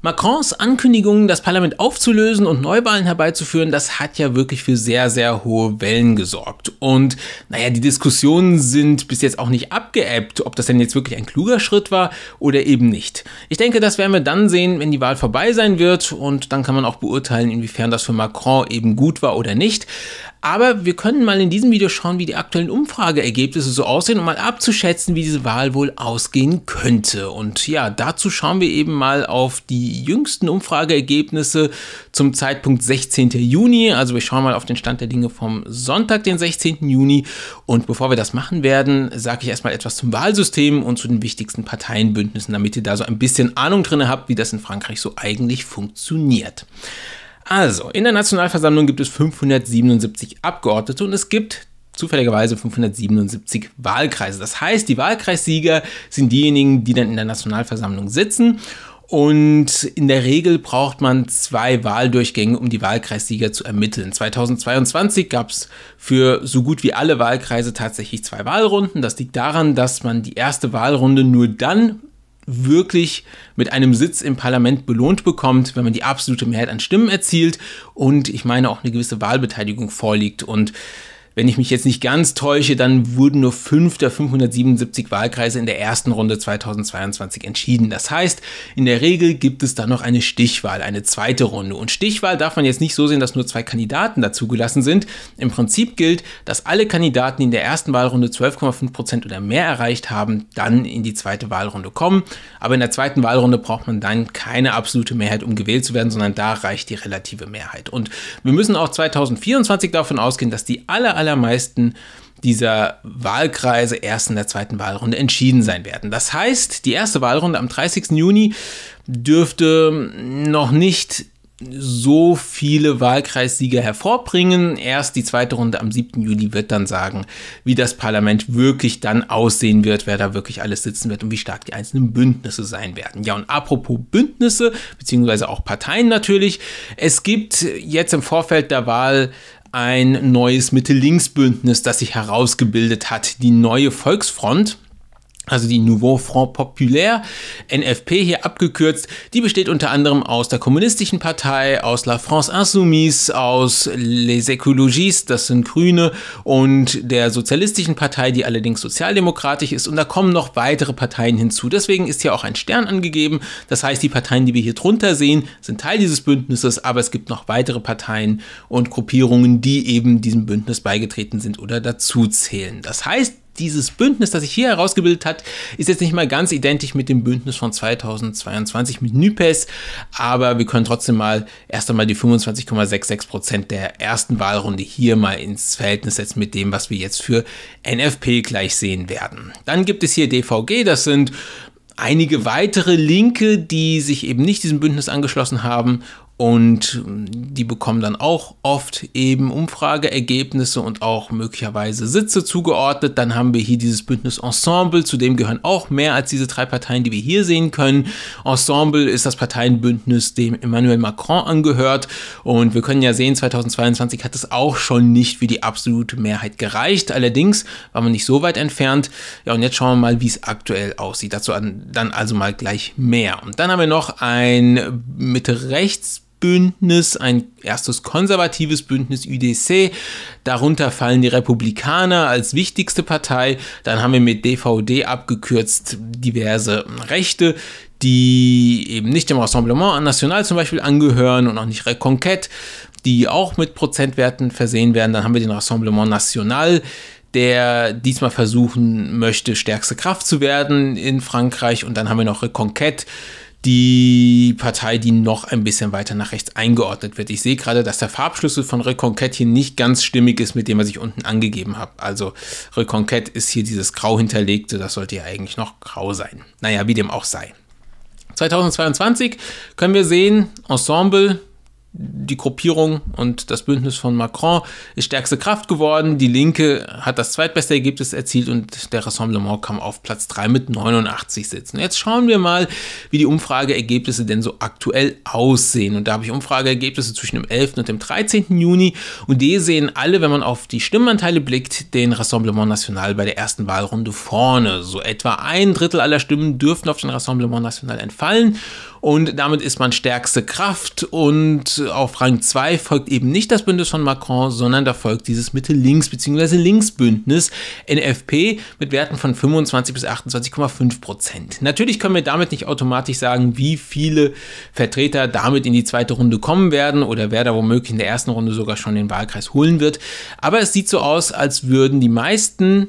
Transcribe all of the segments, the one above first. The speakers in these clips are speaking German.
Macrons Ankündigung, das Parlament aufzulösen und Neuwahlen herbeizuführen, das hat ja wirklich für sehr, sehr hohe Wellen gesorgt. Und naja, die Diskussionen sind bis jetzt auch nicht abgeebbt, ob das denn jetzt wirklich ein kluger Schritt war oder eben nicht. Ich denke, das werden wir dann sehen, wenn die Wahl vorbei sein wird und dann kann man auch beurteilen, inwiefern das für Macron eben gut war oder nicht. Aber wir können mal in diesem Video schauen, wie die aktuellen Umfrageergebnisse so aussehen, um mal abzuschätzen, wie diese Wahl wohl ausgehen könnte. Und ja, dazu schauen wir eben mal auf die jüngsten Umfrageergebnisse zum Zeitpunkt 16. Juni. Also wir schauen mal auf den Stand der Dinge vom Sonntag, den 16. Juni. Und bevor wir das machen werden, sage ich erstmal etwas zum Wahlsystem und zu den wichtigsten Parteienbündnissen, damit ihr da so ein bisschen Ahnung drin habt, wie das in Frankreich so eigentlich funktioniert. Also, in der Nationalversammlung gibt es 577 Abgeordnete und es gibt zufälligerweise 577 Wahlkreise. Das heißt, die Wahlkreissieger sind diejenigen, die dann in der Nationalversammlung sitzen. Und in der Regel braucht man zwei Wahldurchgänge, um die Wahlkreissieger zu ermitteln. 2022 gab es für so gut wie alle Wahlkreise tatsächlich zwei Wahlrunden. Das liegt daran, dass man die erste Wahlrunde nur dann wirklich mit einem Sitz im Parlament belohnt bekommt, wenn man die absolute Mehrheit an Stimmen erzielt und ich meine auch eine gewisse Wahlbeteiligung vorliegt. Und wenn ich mich jetzt nicht ganz täusche, dann wurden nur fünf der 577 Wahlkreise in der ersten Runde 2022 entschieden. Das heißt, in der Regel gibt es dann noch eine Stichwahl, eine zweite Runde. Und Stichwahl darf man jetzt nicht so sehen, dass nur zwei Kandidaten dazugelassen sind. Im Prinzip gilt, dass alle Kandidaten, die in der ersten Wahlrunde 12,5% Prozent oder mehr erreicht haben, dann in die zweite Wahlrunde kommen. Aber in der zweiten Wahlrunde braucht man dann keine absolute Mehrheit, um gewählt zu werden, sondern da reicht die relative Mehrheit. Und wir müssen auch 2024 davon ausgehen, dass die aller, aller allermeisten dieser Wahlkreise erst in der zweiten Wahlrunde entschieden sein werden. Das heißt, die erste Wahlrunde am 30. Juni dürfte noch nicht so viele Wahlkreissieger hervorbringen. Erst die zweite Runde am 7. Juli wird dann sagen, wie das Parlament wirklich dann aussehen wird, wer da wirklich alles sitzen wird und wie stark die einzelnen Bündnisse sein werden. Ja, und apropos Bündnisse, beziehungsweise auch Parteien natürlich. Es gibt jetzt im Vorfeld der Wahl ein neues Mitte-Links-Bündnis, das sich herausgebildet hat, die Neue Volksfront also die Nouveau Front Populaire, NFP hier abgekürzt, die besteht unter anderem aus der Kommunistischen Partei, aus La France Insoumise, aus Les Écologistes, das sind Grüne, und der Sozialistischen Partei, die allerdings sozialdemokratisch ist. Und da kommen noch weitere Parteien hinzu. Deswegen ist hier auch ein Stern angegeben. Das heißt, die Parteien, die wir hier drunter sehen, sind Teil dieses Bündnisses, aber es gibt noch weitere Parteien und Gruppierungen, die eben diesem Bündnis beigetreten sind oder dazu zählen. Das heißt, dieses Bündnis, das sich hier herausgebildet hat, ist jetzt nicht mal ganz identisch mit dem Bündnis von 2022 mit NÜPES, aber wir können trotzdem mal erst einmal die 25,66 Prozent der ersten Wahlrunde hier mal ins Verhältnis setzen mit dem, was wir jetzt für NFP gleich sehen werden. Dann gibt es hier DVG, das sind einige weitere Linke, die sich eben nicht diesem Bündnis angeschlossen haben und die bekommen dann auch oft eben Umfrageergebnisse und auch möglicherweise Sitze zugeordnet. Dann haben wir hier dieses Bündnis Ensemble, zu dem gehören auch mehr als diese drei Parteien, die wir hier sehen können. Ensemble ist das Parteienbündnis, dem Emmanuel Macron angehört. Und wir können ja sehen, 2022 hat es auch schon nicht für die absolute Mehrheit gereicht. Allerdings war man nicht so weit entfernt. Ja, und jetzt schauen wir mal, wie es aktuell aussieht. Dazu dann also mal gleich mehr. Und dann haben wir noch ein Mitte-Rechts- Bündnis, ein erstes konservatives Bündnis UDC. Darunter fallen die Republikaner als wichtigste Partei. Dann haben wir mit DVD abgekürzt diverse Rechte, die eben nicht dem Rassemblement National zum Beispiel angehören und auch nicht Reconquête, die auch mit Prozentwerten versehen werden. Dann haben wir den Rassemblement National der diesmal versuchen möchte, stärkste Kraft zu werden in Frankreich. Und dann haben wir noch Reconquête, die Partei, die noch ein bisschen weiter nach rechts eingeordnet wird. Ich sehe gerade, dass der Farbschlüssel von Reconquête hier nicht ganz stimmig ist mit dem, was ich unten angegeben habe. Also Reconquête ist hier dieses grau hinterlegte, das sollte ja eigentlich noch grau sein. Naja, wie dem auch sei. 2022 können wir sehen, Ensemble die Gruppierung und das Bündnis von Macron ist stärkste Kraft geworden. Die Linke hat das zweitbeste Ergebnis erzielt und der Rassemblement kam auf Platz 3 mit 89 Sitzen. Jetzt schauen wir mal, wie die Umfrageergebnisse denn so aktuell aussehen. Und da habe ich Umfrageergebnisse zwischen dem 11. und dem 13. Juni und die sehen alle, wenn man auf die Stimmenanteile blickt, den Rassemblement National bei der ersten Wahlrunde vorne. So etwa ein Drittel aller Stimmen dürften auf den Rassemblement National entfallen und damit ist man stärkste Kraft und auf Rang 2 folgt eben nicht das Bündnis von Macron, sondern da folgt dieses Mitte-Links- bzw. Linksbündnis NFP mit Werten von 25 bis 28,5 Prozent. Natürlich können wir damit nicht automatisch sagen, wie viele Vertreter damit in die zweite Runde kommen werden oder wer da womöglich in der ersten Runde sogar schon den Wahlkreis holen wird, aber es sieht so aus, als würden die meisten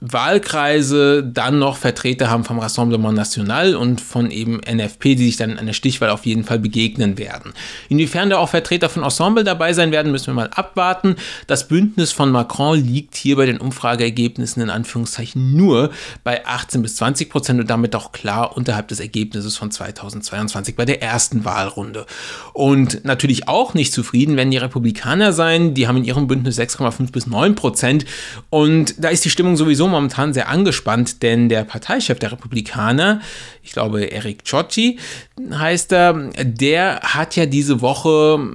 Wahlkreise dann noch Vertreter haben vom Rassemblement National und von eben NFP, die sich dann in einer Stichwahl auf jeden Fall begegnen werden. Inwiefern da auch Vertreter von Ensemble dabei sein werden, müssen wir mal abwarten. Das Bündnis von Macron liegt hier bei den Umfrageergebnissen in Anführungszeichen nur bei 18 bis 20 Prozent und damit auch klar unterhalb des Ergebnisses von 2022 bei der ersten Wahlrunde. Und natürlich auch nicht zufrieden werden die Republikaner sein. Die haben in ihrem Bündnis 6,5 bis 9 Prozent und da ist die Stimmung sowieso momentan sehr angespannt, denn der Parteichef der Republikaner, ich glaube Eric Ciotti heißt er, der hat ja diese Woche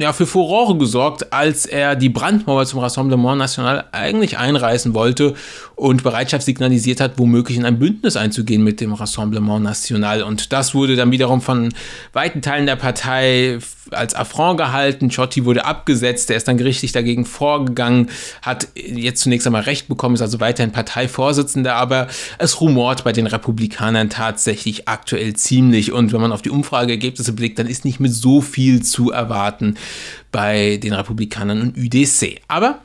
ja, für Furore gesorgt, als er die Brandmauer zum Rassemblement National eigentlich einreißen wollte und Bereitschaft signalisiert hat, womöglich in ein Bündnis einzugehen mit dem Rassemblement National. Und das wurde dann wiederum von weiten Teilen der Partei als Affront gehalten. Schotti wurde abgesetzt, er ist dann gerichtlich dagegen vorgegangen, hat jetzt zunächst einmal Recht bekommen, ist also weiterhin Parteivorsitzender, aber es rumort bei den Republikanern tatsächlich aktuell ziemlich. Und wenn man auf die Umfrageergebnisse blickt, dann ist nicht mehr so viel zu erwarten bei den Republikanern und UDC. Aber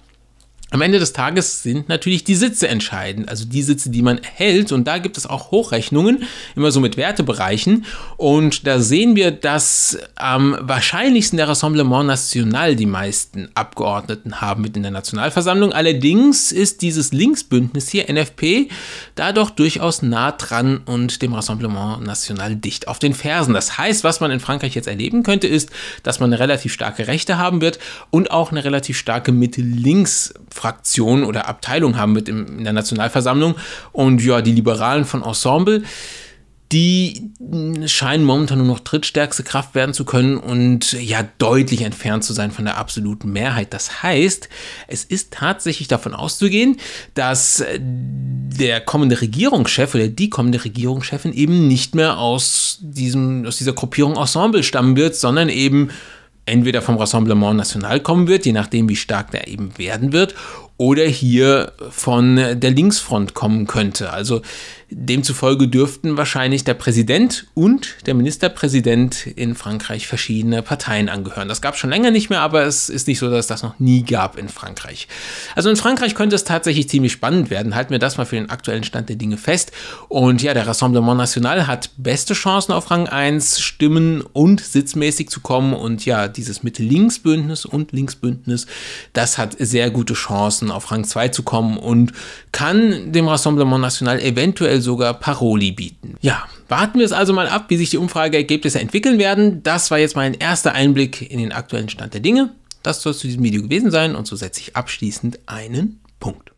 am Ende des Tages sind natürlich die Sitze entscheidend, also die Sitze, die man erhält. Und da gibt es auch Hochrechnungen, immer so mit Wertebereichen. Und da sehen wir, dass am wahrscheinlichsten der Rassemblement National die meisten Abgeordneten haben mit in der Nationalversammlung. Allerdings ist dieses Linksbündnis hier, NFP, da doch durchaus nah dran und dem Rassemblement National dicht auf den Fersen. Das heißt, was man in Frankreich jetzt erleben könnte, ist, dass man eine relativ starke Rechte haben wird und auch eine relativ starke Mitte-Links- Fraktion oder Abteilung haben mit in der Nationalversammlung. Und ja, die Liberalen von Ensemble, die scheinen momentan nur noch drittstärkste Kraft werden zu können und ja deutlich entfernt zu sein von der absoluten Mehrheit. Das heißt, es ist tatsächlich davon auszugehen, dass der kommende Regierungschef oder die kommende Regierungschefin eben nicht mehr aus, diesem, aus dieser Gruppierung Ensemble stammen wird, sondern eben entweder vom Rassemblement National kommen wird, je nachdem, wie stark der eben werden wird, oder hier von der Linksfront kommen könnte. Also demzufolge dürften wahrscheinlich der Präsident und der Ministerpräsident in Frankreich verschiedene Parteien angehören. Das gab es schon länger nicht mehr, aber es ist nicht so, dass es das noch nie gab in Frankreich. Also in Frankreich könnte es tatsächlich ziemlich spannend werden. Halten wir das mal für den aktuellen Stand der Dinge fest. Und ja, der Rassemblement National hat beste Chancen auf Rang 1, Stimmen und sitzmäßig zu kommen. Und ja, dieses Mitte-Links-Bündnis und Linksbündnis, das hat sehr gute Chancen Chancen auf Rang 2 zu kommen und kann dem Rassemblement National eventuell sogar Paroli bieten. Ja, warten wir es also mal ab, wie sich die Umfrageergebnisse entwickeln werden. Das war jetzt mein erster Einblick in den aktuellen Stand der Dinge. Das soll es zu diesem Video gewesen sein und so setze ich abschließend einen Punkt.